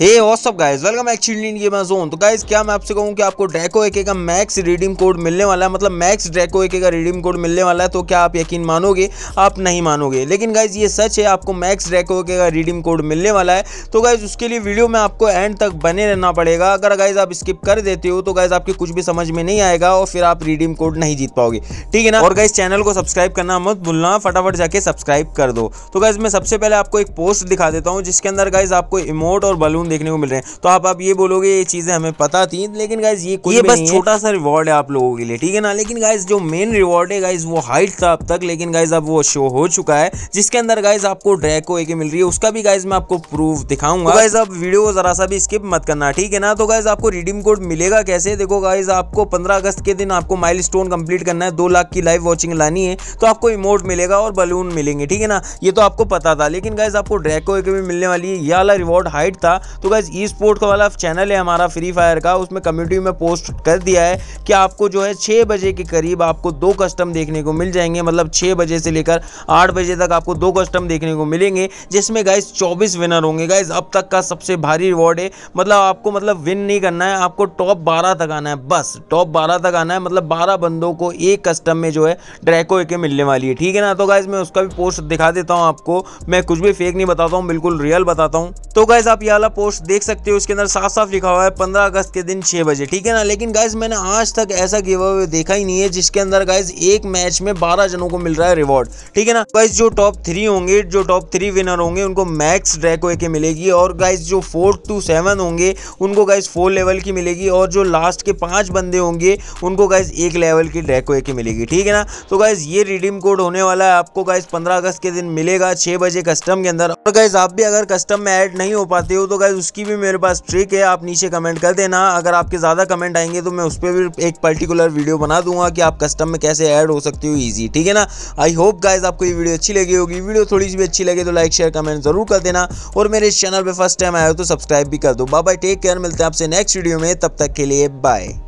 हे what's up guys welcome back children game zone तो guys क्या मैं आपसे कहूँ कि आपको ड्रैको एके का मैक्स रिडीम कोड मिलने वाला है मतलब मैक्स ड्रैको एके का रिडीम कोड मिलने वाला है तो क्या आप यकीन मानोगे आप नहीं मानोगे लेकिन गाइज ये सच है आपको मैक्स ड्रैको एके का रिडीम कोड मिलने वाला है तो गाइज उसके लिए वीडियो में आपको एंड तक बने रहना पड़ेगा अगर गाइज आप स्किप कर देते हो तो गाइज आपके कुछ भी समझ में नहीं आएगा और फिर आप रिडीम कोड नहीं जीत पाओगे ठीक है ना और गाइज चैनल को सब्सक्राइब करना मत भूलना फटाफट जाके सब्सक्राइब कर दो तो गाइज मैं सबसे पहले आपको एक पोस्ट दिखा देता हूँ जिसके अंदर गाइज आपको इमोट और बलून देखने को मिल रहे हैं तो आप आप ये बोलोगे ये चीज़ें हमें पता थी लेकिन गाइज ये कोई बस छोटा सा रिवॉर्ड है आप लोगों के लिए ठीक है ना लेकिन गाइज जो मेन रिवॉर्ड है गाइज वो हाइट था अब तक लेकिन गाइज अब वो शो हो चुका है जिसके अंदर गाइज आपको ड्रैको एक मिल रही है उसका भी गाइज मैं आपको प्रूफ दिखाऊंगा गाइज तो आप वीडियो को जरा सा भी स्किप मत करना ठीक है ना तो गाइज आपको रिडीम कोड मिलेगा कैसे देखो गाइज आपको पंद्रह अगस्त के दिन आपको माइल स्टोन कंप्लीट करना है दो लाख की लाइव वॉचिंग लानी है तो आपको इमोट मिलेगा और बलून मिलेंगे ठीक है ना ये तो आपको पता था लेकिन गाइज आपको ड्रैको एक मिलने वाली है ये वाला रिवॉर्ड हाइट था था तो गाइज ई स्पोर्ट का वाला चैनल है हमारा फ्री फायर का उसमें कम्युनिटी में पोस्ट कर दिया है कि आपको जो है छः बजे के करीब आपको दो कस्टम देखने को मिल जाएंगे मतलब छः बजे से लेकर आठ बजे तक आपको दो कस्टम देखने को मिलेंगे जिसमें गाइज चौबीस विनर होंगे गाइज अब तक का सबसे भारी रिवॉर्ड है मतलब आपको मतलब विन नहीं करना है आपको टॉप बारह तक आना है बस टॉप बारह तक आना है मतलब बारह बंदों को एक कस्टम में जो है ड्रैको एक मिलने वाली है ठीक है ना तो गाइज मैं उसका भी पोस्ट दिखा देता हूँ आपको मैं कुछ भी फेक नहीं बताता हूँ बिल्कुल रियल बताता हूँ तो गाइज आप ये वाला पोस्ट देख सकते हो उसके अंदर साफ साफ लिखा हुआ है पंद्रह अगस्त के दिन छह बजे ठीक है ना लेकिन गाइज मैंने आज तक ऐसा गिव अवे देखा ही नहीं है जिसके अंदर गाइज एक मैच में बारह जनों को मिल रहा है रिवॉर्ड ठीक है ना गाइज जो टॉप थ्री होंगे जो टॉप थ्री विनर होंगे उनको मैक्स ड्रैको के मिलेगी और गाइज जो फोर्थ टू सेवन होंगे उनको गाइज फोर लेवल की मिलेगी और जो लास्ट के पांच बंदे होंगे उनको गाइज एक लेवल की ड्रैको की मिलेगी ठीक है ना तो गाइज ये रिडीम कोड होने वाला है आपको गाइज पंद्रह अगस्त के दिन मिलेगा छह बजे कस्टम के अंदर और गाइज आप भी अगर कस्टम में एड नहीं हो पाते हो तो तो गैस उसकी भी मेरे पास ट्रिक है आप नीचे कमेंट कर देना अगर आपके ज़्यादा कमेंट आएंगे तो मैं उस पर भी एक पर्टिकुलर वीडियो बना दूंगा कि आप कस्टम में कैसे ऐड हो सकती हो ईजी ठीक है ना आई होप गाइज आपको ये वीडियो अच्छी लगी होगी वीडियो थोड़ी सी भी अच्छी लगे तो लाइक शेयर कमेंट जरूर कर देना और मेरे इस चैनल पर फर्स्ट टाइम आए हो तो सब्सक्राइब भी कर दो बाय टेक केयर मिलते हैं आपसे नेक्स्ट वीडियो में तब तक के लिए बाय